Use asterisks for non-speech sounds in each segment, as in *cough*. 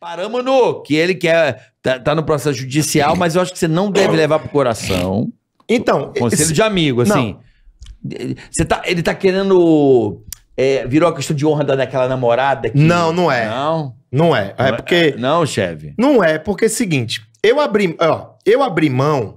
Paramos no que ele quer, é, tá, tá no processo judicial, mas eu acho que você não deve levar pro coração. Então, conselho esse... de amigo, assim. Você tá, ele tá querendo é, virou a questão de honra daquela namorada que... Não, não é. Não. Não é. É, é porque Não, chefe. Não é, porque é o seguinte, eu abri, ó, eu abri mão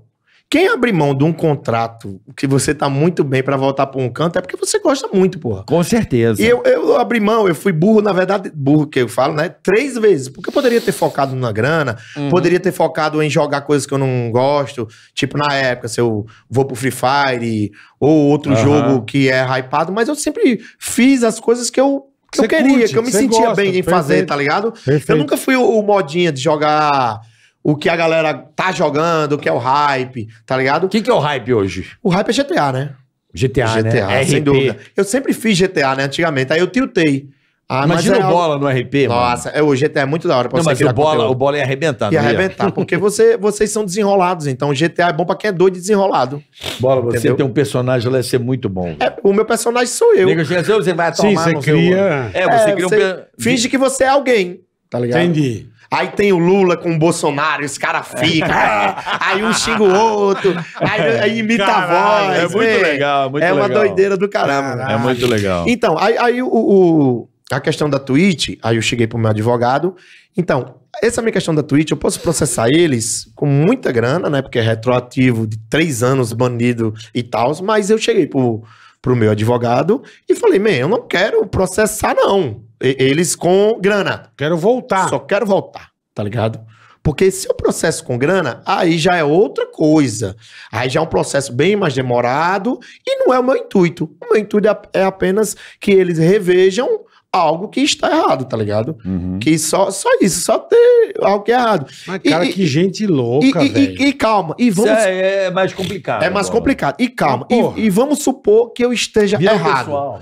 quem abre mão de um contrato que você tá muito bem para voltar pra um canto é porque você gosta muito, porra. Com certeza. E eu, eu abri mão, eu fui burro, na verdade, burro que eu falo, né? Três vezes. Porque eu poderia ter focado na grana, uhum. poderia ter focado em jogar coisas que eu não gosto. Tipo, na época, se eu vou pro Free Fire ou outro uhum. jogo que é hypado, mas eu sempre fiz as coisas que eu que eu queria, curte, que eu me sentia gosta, bem em perfeito, fazer, tá ligado? Perfeito. Eu nunca fui o, o, modinha de jogar o que a galera tá jogando, o que é o hype, tá ligado? O que, que é o hype hoje? O hype é GTA, né? GTA, GTA né? É sem RP. dúvida. Eu sempre fiz GTA, né? Antigamente. Aí eu tiltei. Ah, Imagina mas é o bola no RP, mano. Nossa, é, o GTA é muito da hora pra não, você mas o bola, o bola ia arrebentar, Ia arrebentar, porque você, vocês são desenrolados. Então o GTA é bom pra quem é doido e desenrolado. Bola, Entendeu? você tem um personagem, lá ia ser muito bom. É, o meu personagem sou eu. Nega, você vai tomar Sim, você cria... Seu... É, você é, cria um... finge que você é alguém, tá ligado? Entendi. Aí tem o Lula com o Bolsonaro, esse cara fica. É. é. aí um xinga o outro, aí, é. aí imita Caralho, a é voz. É muito véio. legal, muito legal. É uma doideira do caramba. É muito legal. Então, aí, aí o, o, a questão da Twitch, aí eu cheguei pro meu advogado. Então, essa minha questão da Twitch, eu posso processar eles com muita grana, né? Porque é retroativo de três anos banido e tal, mas eu cheguei pro pro meu advogado e falei: meu, eu não quero processar não. E eles com grana. Quero voltar. Só quero voltar, tá ligado? Porque se eu processo com grana, aí já é outra coisa. Aí já é um processo bem mais demorado e não é o meu intuito. O meu intuito é, é apenas que eles revejam algo que está errado, tá ligado? Uhum. Que só, só isso, só ter algo que é errado. Mas, cara, e, que gente louca, velho. E, e, e, calma, e vamos... Isso é, é mais complicado. É mais agora. complicado. E calma, e e, vamos supor que eu esteja Vira errado. Pessoal,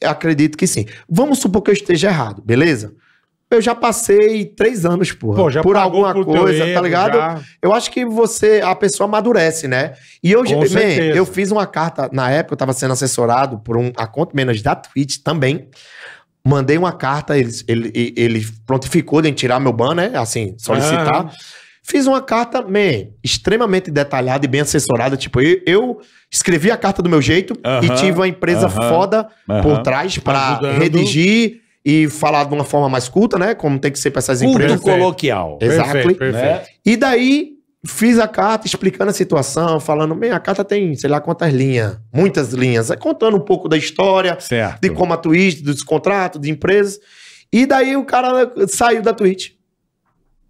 eu acredito que sim. Vamos supor que eu esteja errado, beleza? Eu já passei três anos, porra, Pô, por alguma coisa, tá erro, tá ligado? Já. Eu acho que você, a pessoa amadurece, né? E eu, man, eu fiz uma carta, na época eu tava sendo assessorado por um conta menos da Twitch também, Mandei uma carta, ele, ele, ele prontificou de tirar meu ban, né? Assim, solicitar. Ah. Fiz uma carta, man, extremamente detalhada e bem assessorada. Tipo, eu, eu escrevi a carta do meu jeito uh -huh, e tive uma empresa uh -huh, foda uh -huh. por trás para redigir e falar de uma forma mais culta, né? Como tem que ser para essas Culto empresas. coloquial. Exato. Né? E daí Fiz a carta explicando a situação, falando, bem, a carta tem sei lá quantas linhas, muitas linhas, contando um pouco da história, certo. de como a Twitch, dos contratos, de empresas. E daí o cara saiu da Twitch.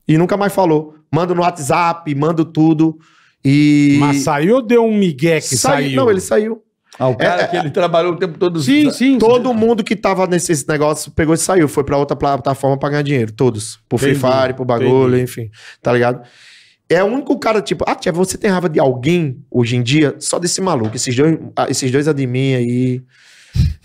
E nunca mais falou. Mando no WhatsApp, mando tudo. E... Mas saiu ou deu um migué que saiu? saiu? Não, ele saiu. Ah, o cara é, é que ele trabalhou o tempo todo. Sim, sim. Todo sim. mundo que tava nesse negócio pegou e saiu. Foi para outra plataforma pra ganhar dinheiro. Todos. Por Free Fire, por bagulho, entendi. enfim. Tá ligado? É o único cara, tipo, ah, tia, você tem raiva de alguém hoje em dia? Só desse maluco, esses dois, ah, esses dois admin aí.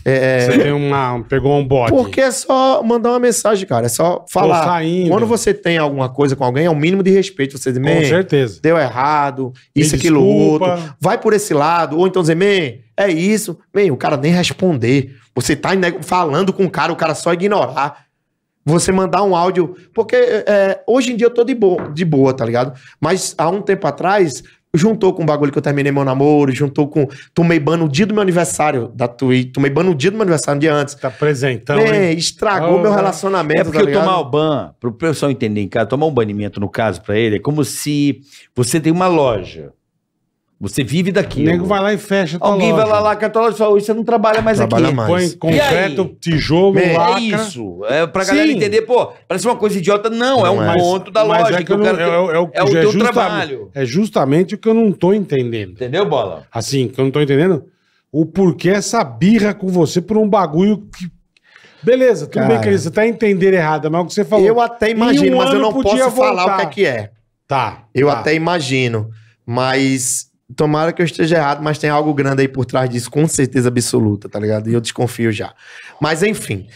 É, é, você tem uma, pegou um bote Porque é só mandar uma mensagem, cara. É só falar. Saindo. Quando você tem alguma coisa com alguém, é o um mínimo de respeito. Você diz, com certeza. Deu errado, isso, Me aquilo, desculpa. outro. Vai por esse lado. Ou então dizer, man, é isso. Man, o cara nem responder. Você tá falando com o cara, o cara só ignorar. Você mandar um áudio. Porque é, hoje em dia eu tô de, de boa, tá ligado? Mas há um tempo atrás, juntou com o bagulho que eu terminei meu namoro, juntou com. Tomei ban no dia do meu aniversário da Twitch, tomei ban no dia do meu aniversário, no dia antes. Tá apresentando. É, hein? estragou oh, meu relacionamento. É porque tá eu tomar o ban, pro pessoal entender em casa, tomar um banimento no caso pra ele, é como se você tem uma loja. Você vive daqui. O nego vai lá e fecha Alguém loja. vai lá, lacra a tua loja e fala, você não trabalha mais trabalha aqui. Mais. Põe concreto, tijolo, é, É isso. É pra galera Sim. entender, pô, parece uma coisa idiota. Não, é não é um é. ponto da loja. É, que eu não, é, é, o, é o é teu é trabalho. É justamente o que eu não tô entendendo. Entendeu, Bola? Assim, que eu não tô entendendo o porquê essa birra com você por um bagulho que Beleza, tudo Cara. bem, querido. Você tá entendendo errado, mas é o que você falou. Eu até imagino, um mas eu não posso voltar. falar o que é que é. Tá. Eu tá. até imagino. Mas Tomara que eu esteja errado, mas tem algo grande aí por trás disso, com certeza absoluta, tá ligado? E eu desconfio já. Mas enfim.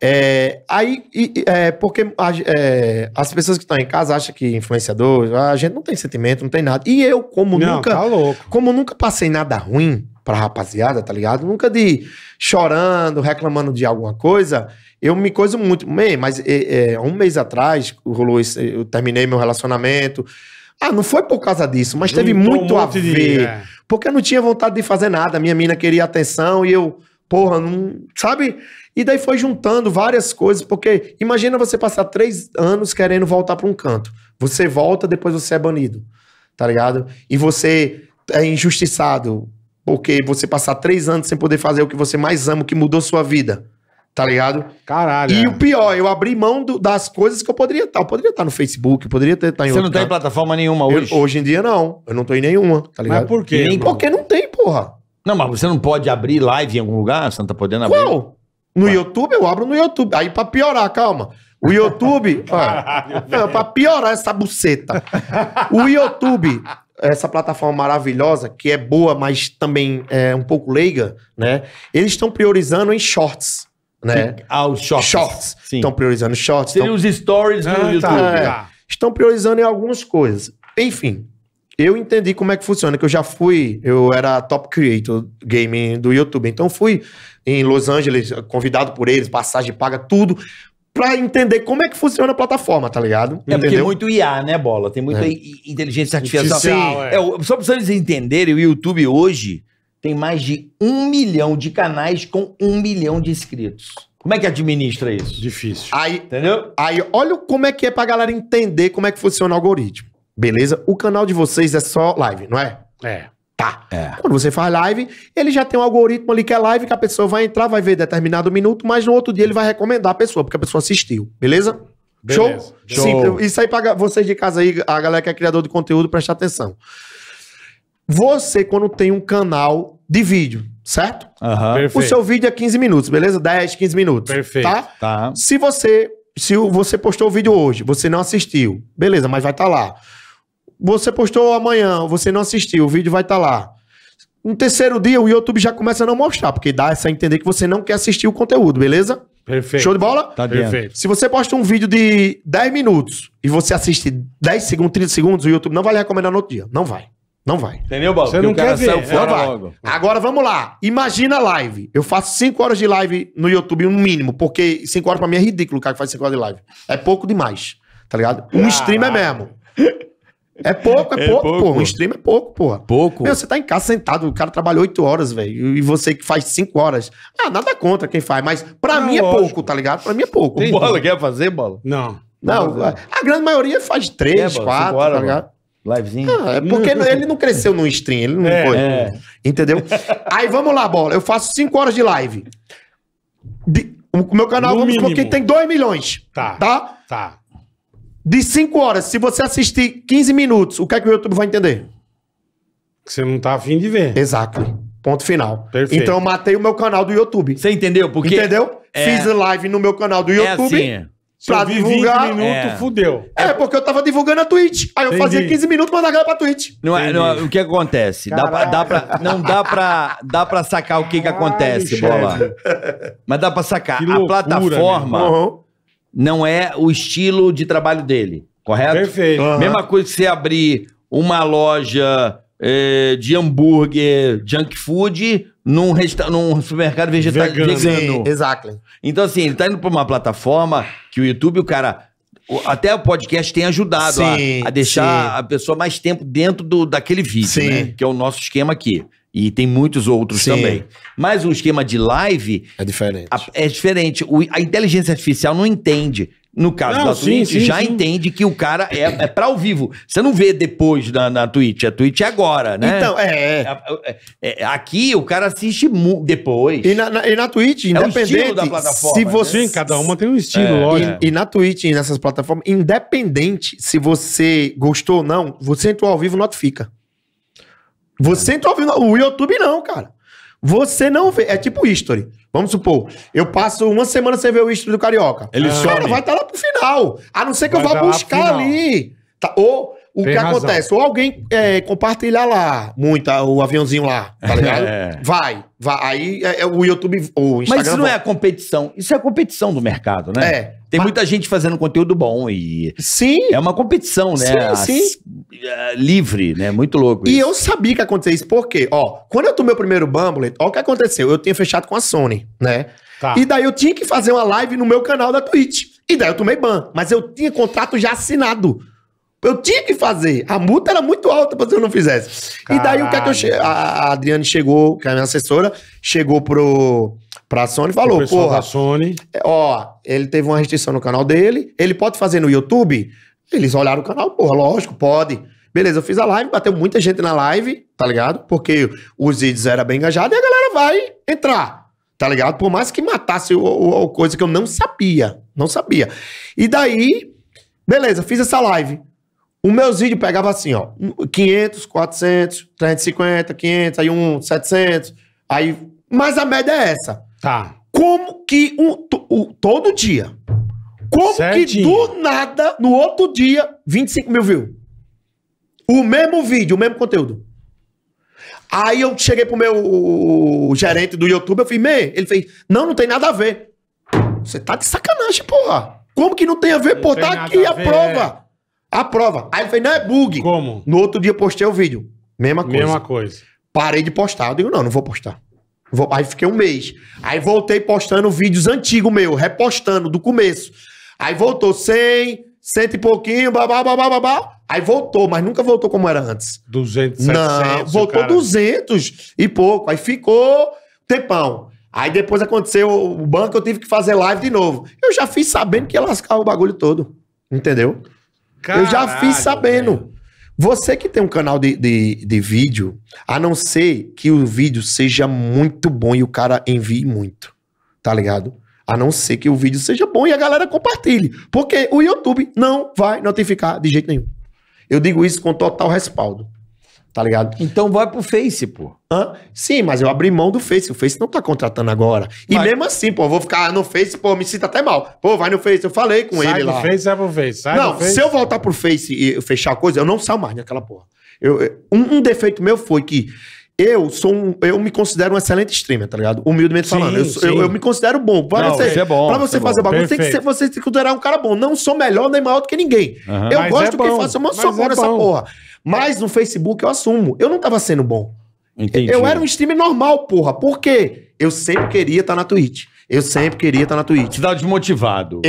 É, aí, é, porque a, é, as pessoas que estão em casa acham que influenciador, a gente não tem sentimento, não tem nada. E eu, como não, nunca. Tá como nunca passei nada ruim pra rapaziada, tá ligado? Nunca de chorando, reclamando de alguma coisa, eu me coiso muito. Mas é, é, um mês atrás, rolou esse, eu terminei meu relacionamento. Ah, não foi por causa disso, mas teve muito um a ver. De... É. Porque eu não tinha vontade de fazer nada. Minha mina queria atenção e eu, porra, não. Sabe? E daí foi juntando várias coisas, porque imagina você passar três anos querendo voltar para um canto. Você volta, depois você é banido, tá ligado? E você é injustiçado, porque você passar três anos sem poder fazer o que você mais ama, o que mudou sua vida. Tá ligado? Caralho. E é. o pior, eu abri mão do, das coisas que eu poderia estar. Tá, eu poderia estar tá no Facebook, eu poderia estar tá em Você não tem em plataforma nenhuma hoje? Eu, hoje em dia não. Eu não tô em nenhuma, tá ligado? Mas por quê? Nem porque não tem, porra. Não, mas você não pode abrir live em algum lugar? Você não tá podendo abrir? Qual? No YouTube, eu abro no YouTube. Aí pra piorar, calma. O YouTube. Caralho, *laughs* ó, pra piorar essa buceta. O YouTube, essa plataforma maravilhosa, que é boa, mas também é um pouco leiga, né? Eles estão priorizando em shorts né? Ah, os shorts. Shorts. Sim. Estão priorizando shorts. Seriam estão... os stories ah, no tá. YouTube. Tá, é. Ah. Estão priorizando em algumas coisas. Enfim, eu entendi como é que funciona, que eu já fui, eu era top creator gaming do YouTube, então fui em Los Angeles, convidado por eles, passagem paga, tudo, pra entender como é que funciona a plataforma, tá ligado? É Entendeu? porque é muito IA, né, Bola? Tem muita é. inteligência artificial. Sim, é. É, só pra vocês entenderem, o YouTube hoje tem mais de um milhão de canais com um milhão de inscritos. Como é que administra isso? Difícil. Aí, entendeu? Aí, olha como é que é pra galera entender como é que funciona o algoritmo. Beleza? O canal de vocês é só live, não é? É. Tá. É. Quando você faz live, ele já tem um algoritmo ali que é live, que a pessoa vai entrar, vai ver determinado minuto, mas no outro dia ele vai recomendar a pessoa, porque a pessoa assistiu. Beleza? Beleza. Show? Show. Isso aí pra vocês de casa aí, a galera que é criador de conteúdo, presta atenção. Você, quando tem um canal de vídeo, certo? Uhum. O seu vídeo é 15 minutos, beleza? 10, 15 minutos. Perfeito. Tá? tá. Se você. Se você postou o vídeo hoje, você não assistiu, beleza, mas vai estar tá lá. Você postou amanhã, você não assistiu, o vídeo vai estar tá lá. No terceiro dia, o YouTube já começa a não mostrar, porque dá essa entender que você não quer assistir o conteúdo, beleza? Perfeito. Show de bola? Tá Perfeito. Se você posta um vídeo de 10 minutos e você assiste 10 segundos, 30 segundos, o YouTube não vai lhe recomendar no outro dia. Não vai. Não vai. Entendeu, Bob? Você não quer ver. Não vai. Logo. Agora vamos lá. Imagina a live. Eu faço 5 horas de live no YouTube, no mínimo, porque 5 horas pra mim é ridículo o cara que faz 5 horas de live. É pouco demais. Tá ligado? Um ah, stream é mesmo. É pouco, é, é pouco, pouco, Um stream é pouco, pô. Pouco. Meu, você tá em casa sentado, o cara trabalhou 8 horas, velho. E você que faz 5 horas. Ah, nada contra quem faz, mas pra não, mim é lógico. pouco, tá ligado? Pra mim é pouco. Tem Bola quer fazer, Bola? Não. Não, não a grande maioria faz 3, 4, tá ligado? Livezinho. Ah, é porque ele não cresceu no stream, ele não é, foi. É. Entendeu? Aí vamos lá, bola. Eu faço 5 horas de live. De, o meu canal, no vamos supor que tem 2 milhões. Tá. Tá? Tá. De 5 horas, se você assistir 15 minutos, o que é que o YouTube vai entender? Que você não tá afim de ver. Exato. Ponto final. Perfeito. Então eu matei o meu canal do YouTube. Você entendeu? Porque entendeu? É... Fiz live no meu canal do é YouTube. É assim. Se pra divulgar. 20 minutos, é. fudeu. É, é, porque eu tava divulgando a Twitch. Aí eu Entendi. fazia 15 minutos e pra galera pra Twitch. Não é, não, é, o que acontece? Dá pra, dá pra, não dá pra, dá pra sacar o que, que acontece, Ai, bola. Chefe. Mas dá pra sacar. Loucura, a plataforma uhum. não é o estilo de trabalho dele, correto? Perfeito. Uhum. Mesma coisa que você abrir uma loja é, de hambúrguer, junk food, num, resta num supermercado vegetal vegano. vegano. Exato. Então, assim, ele tá indo pra uma plataforma que o YouTube, o cara. até o podcast tem ajudado sim, a, a, deixar sim. a pessoa mais tempo dentro do, daquele vídeo, sim. né? Que é o nosso esquema aqui. E tem muitos outros Sim. também. Mas o esquema de live. É diferente. A, é diferente. O, a inteligência artificial não entende. No caso não, da sim, Twitch, sim, já sim. entende que o cara é, é para ao vivo. Você não vê depois na, na Twitch. A Twitch é agora, né? Então, é. é, é, é, é, é aqui o cara assiste depois. E na, na, e na Twitch, independente. da plataforma. Se né? você... Sim, cada uma tem um estilo, lógico. E, e, na Twitch, nessas plataformas, independente se você gostou ou não, você entrou ao vivo, notifica. Você entrou ao vivo. O YouTube não, cara. Você não vê. É tipo history. Vamos supor, eu passo uma semana sem ver o history do Carioca. Ele ah. Cara, vai estar tá lá pro final. A não ser que vai eu vá tá buscar ali. Tá, ou o Tem que razão. acontece? Ou alguém é, compartilhar lá muito ah, o aviãozinho lá, tá *laughs* ligado? É. Vai, vai. Aí é, é o YouTube, o Instagram... Mas isso não é a competição. Isso é a competição do mercado, né? É. Tem mas... muita gente fazendo conteúdo bom e... Sim. É uma competição, né? Sim, sim. É, livre, né? Muito louco. E eu sabia que ia acontecer isso, porque, ó, quando eu tomei o primeiro Bumble, ó o que aconteceu. Eu tinha fechado com a Sony, né? Tá. E daí eu tinha que fazer uma live no meu canal da Twitch. E daí eu tomei ban, mas eu tinha contrato já assinado. Eu tinha que fazer. A multa era muito alta para se eu não fizesse. Caralho. E daí o que é que eu che... a Adriane chegou, que é a minha assessora, chegou pro pra Sony e falou, porra, Sony. É, ó, ele teve uma restrição no canal dele, ele pode fazer no YouTube, eles olharam o canal, porra, lógico, pode. Beleza, eu fiz a live, bateu muita gente na live, tá ligado? Porque os vídeos eram bem engajados e a galera vai entrar, tá ligado? Por mais que matasse o, o, coisa que eu não sabia, não sabia. E daí, beleza, fiz essa live. Os meus vídeos pegava assim, ó, 500, 400, 350, 500, aí um 700, aí... Mas a média é essa. Tá. Como que um, o, todo dia, como Certinho. que do nada, no outro dia, 25 mil views? O mesmo vídeo, o mesmo conteúdo. Aí eu cheguei pro meu gerente do YouTube, eu falei, Mê, ele fez, não, não tem nada a ver. Você tá de sacanagem, porra. Como que não tem a ver, não Tá aqui a, a prova. É. A prova. Aí ele fez, não, é bug. Como? No outro dia postei o vídeo. Mesma coisa. Mesma coisa. Parei de postar. Eu digo, não, não vou postar. Vou... Aí fiquei um mês. Aí voltei postando vídeos antigos meu, repostando do começo. Aí voltou 100, cento e pouquinho, babá, babá, babá. Aí voltou, mas nunca voltou como era antes. 200, 700. Não, voltou cara... 200 e pouco. Aí ficou tempão. Aí depois aconteceu o banco, eu tive que fazer live de novo. Eu já fiz sabendo que ia lascar o bagulho todo. Entendeu? Caralho, eu já fiz sabendo. Você que tem um canal de, de, de, vídeo, a não ser que o vídeo seja muito bom e o cara envie muito, tá ligado? A não ser que o vídeo seja bom e a galera compartilhe. Porque o YouTube não vai notificar de jeito nenhum. Eu digo isso com total respaldo. Tá ligado? Então vai pro Face, pô. Hã? Sim, mas eu abri mão do Face. O Face não tá contratando agora. E vai. mesmo assim, pô, eu vou ficar no Face, pô, me sinto até mal. Pô, vai no Face, eu falei com sai ele lá. Sai do Face, vai pro Face. Sai não, face. se eu voltar pro Face e fechar a coisa, eu não saio mais naquela porra. Eu, um, um defeito meu foi que eu sou um, eu me considero um excelente streamer, tá ligado? Humildemente sim, falando. Eu, sou, eu, eu, me considero bom. Para não, você, é bom, pra você é fazer bom. bagulho, tem que ser, você tem que considerar um cara bom. Não sou melhor nem maior do que ninguém. Uhum. Eu Mas gosto é que faça uma socorro é essa porra. Mas no Facebook eu assumo. Eu não tava sendo bom. Entendi. Eu era um streamer normal, porra. Por quê? Eu sempre queria estar tá na Twitch. Eu sempre queria estar tá na Twitch. Você tá desmotivado.